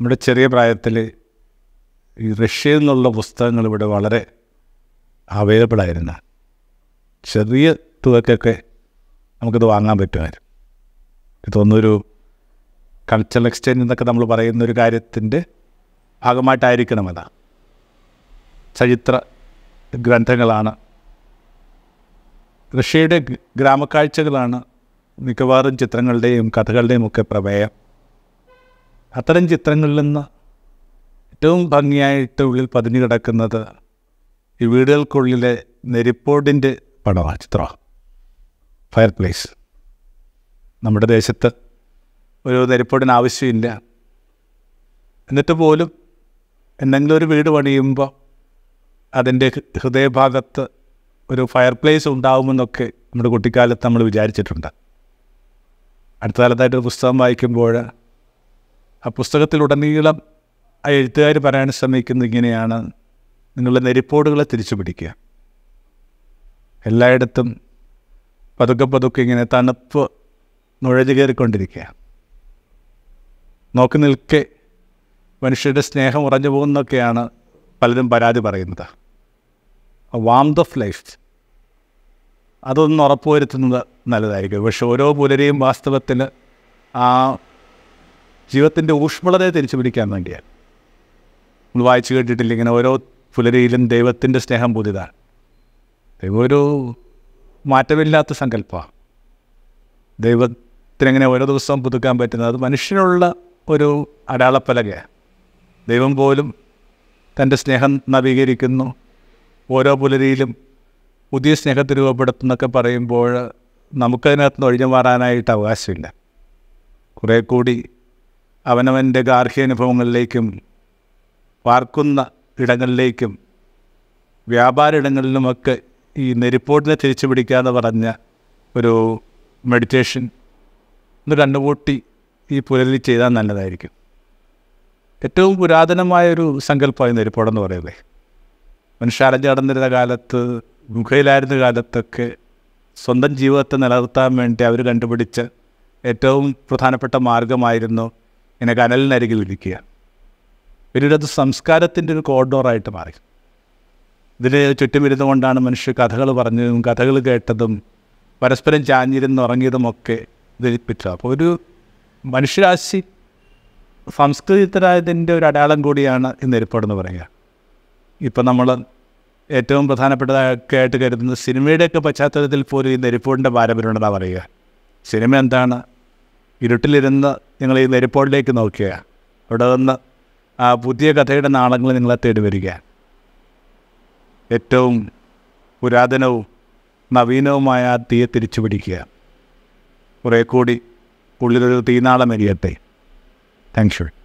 നമ്മുടെ ചെറിയ പ്രായത്തിൽ ഈ റഷ്യയിൽ നിന്നുള്ള പുസ്തകങ്ങൾ ഇവിടെ വളരെ അവൈലബിൾ ആയിരുന്ന ചെറിയ തുകക്കൊക്കെ നമുക്കിത് വാങ്ങാൻ പറ്റുമായിരുന്നു ഇതൊന്നൊരു കൾച്ചറൽ എക്സ്ചേഞ്ച് എന്നൊക്കെ നമ്മൾ പറയുന്ന ഒരു കാര്യത്തിൻ്റെ ഭാഗമായിട്ടായിരിക്കണം അതാ ചരിത്ര ഗ്രന്ഥങ്ങളാണ് റഷ്യയുടെ ഗ്രാമക്കാഴ്ചകളാണ് മിക്കവാറും ചിത്രങ്ങളുടെയും കഥകളുടെയും ഒക്കെ പ്രമേയം അത്തരം ചിത്രങ്ങളിൽ നിന്ന് ഏറ്റവും ഭംഗിയായിട്ട് ഉള്ളിൽ പതിഞ്ഞു കിടക്കുന്നത് ഈ വീടുകൾക്കുള്ളിലെ നെരിപ്പോടിൻ്റെ പടമാണ് ചിത്രമാണ് ഫയർ പ്ലേസ് നമ്മുടെ ദേശത്ത് ഒരു നെരിപ്പോടിന് ആവശ്യമില്ല എന്നിട്ട് പോലും എന്തെങ്കിലും ഒരു വീട് പണിയുമ്പോൾ അതിൻ്റെ ഹൃദയഭാഗത്ത് ഒരു ഫയർ പ്ലേസ് ഉണ്ടാവുമെന്നൊക്കെ നമ്മുടെ കുട്ടിക്കാലത്ത് നമ്മൾ വിചാരിച്ചിട്ടുണ്ട് അടുത്ത കാലത്തായിട്ട് പുസ്തകം വായിക്കുമ്പോൾ ആ പുസ്തകത്തിലുടനീളം ആ എഴുത്തുകാർ പറയാൻ ശ്രമിക്കുന്നത് ഇങ്ങനെയാണ് നിങ്ങളുടെ നെരിപ്പോടുകളെ തിരിച്ചു പിടിക്കുക എല്ലായിടത്തും പതുക്കെ പതുക്കെ ഇങ്ങനെ തണുപ്പ് നുഴഞ്ഞു കയറിക്കൊണ്ടിരിക്കുക നോക്കി നിൽക്കെ മനുഷ്യരുടെ സ്നേഹം ഉറഞ്ഞു പോകുന്നൊക്കെയാണ് പലരും പരാതി പറയുന്നത് വാംത് ഓഫ് ലൈഫ് അതൊന്ന് ഉറപ്പുവരുത്തുന്നത് നല്ലതായിരിക്കും പക്ഷെ ഓരോ പുലരെയും വാസ്തവത്തിൽ ആ ജീവിതത്തിൻ്റെ ഊഷ്മളതയെ തിരിച്ചു പിടിക്കാൻ വേണ്ടിയാണ് നമ്മൾ വായിച്ചു കേട്ടിട്ടില്ല ഇങ്ങനെ ഓരോ പുലരിയിലും ദൈവത്തിൻ്റെ സ്നേഹം പുതിയതാണ് ദൈവം ഒരു മാറ്റമില്ലാത്ത സങ്കല്പമാണ് ദൈവത്തിനെങ്ങനെ ഓരോ ദിവസവും പുതുക്കാൻ പറ്റുന്നത് അത് മനുഷ്യനുള്ള ഒരു അടയാളപ്പലകയാണ് ദൈവം പോലും തൻ്റെ സ്നേഹം നവീകരിക്കുന്നു ഓരോ പുലരിയിലും പുതിയ സ്നേഹത്തെ രൂപപ്പെടുത്തുന്നൊക്കെ പറയുമ്പോൾ നമുക്കതിനകത്ത് നിന്ന് ഒഴിഞ്ഞു മാറാനായിട്ട് അവകാശമില്ല കുറേ കൂടി അവനവൻ്റെ ഗാർഹ്യാനുഭവങ്ങളിലേക്കും പാർക്കുന്ന ഇടങ്ങളിലേക്കും വ്യാപാര ഇടങ്ങളിലുമൊക്കെ ഈ നെരിപ്പോട്ടിനെ തിരിച്ചു പിടിക്കാതെ പറഞ്ഞ ഒരു മെഡിറ്റേഷൻ ഒന്ന് കണ്ടുകൂട്ടി ഈ പുലരിൽ ചെയ്താൽ നല്ലതായിരിക്കും ഏറ്റവും പുരാതനമായൊരു സങ്കല്പമായി നെരിപ്പോടെന്ന് പറയുന്നത് മനുഷ്യരഞ്ഞ് നടന്നിരുന്ന കാലത്ത് ഗുഹയിലായിരുന്ന കാലത്തൊക്കെ സ്വന്തം ജീവിതത്തെ നിലനിർത്താൻ വേണ്ടി അവർ കണ്ടുപിടിച്ച ഏറ്റവും പ്രധാനപ്പെട്ട മാർഗമായിരുന്നു എന്നെ കനലിനരികിൽ ഇരിക്കുക ഇവരുടെ സംസ്കാരത്തിൻ്റെ ഒരു കോഡോറായിട്ട് മാറി ഇതിന് ചുറ്റും ഇരുന്നു കൊണ്ടാണ് മനുഷ്യ കഥകൾ പറഞ്ഞതും കഥകൾ കേട്ടതും പരസ്പരം ചാഞ്ഞിരുന്ന് ഉറങ്ങിയതുമൊക്കെ ധരിപ്പിച്ചു അപ്പോൾ ഒരു മനുഷ്യരാശി സംസ്കൃതിത്തരായതിൻ്റെ ഒരു അടയാളം കൂടിയാണ് ഇന്ന് എരിപ്പോടെന്ന് പറയുക ഇപ്പം നമ്മൾ ഏറ്റവും പ്രധാനപ്പെട്ടതൊക്കെ ആയിട്ട് കരുതുന്ന സിനിമയുടെയൊക്കെ പശ്ചാത്തലത്തിൽ പോലും ഈ നെരിപ്പോടിൻ്റെ പാരമ്പര്യമുണ്ടെന്നാണ് പറയുക സിനിമ എന്താണ് ഇരുട്ടിലിരുന്ന് നിങ്ങൾ ഈ നെരിപ്പോളിലേക്ക് നോക്കുക അവിടെ നിന്ന് ആ പുതിയ കഥയുടെ നാളങ്ങൾ നിങ്ങളെ തേടി വരിക ഏറ്റവും പുരാതനവും നവീനവുമായ ആ തീയെ തിരിച്ചു പിടിക്കുക കുറേ കൂടി ഉള്ളിലൊരു തീനാളം എരിയട്ടെ താങ്ക്സ്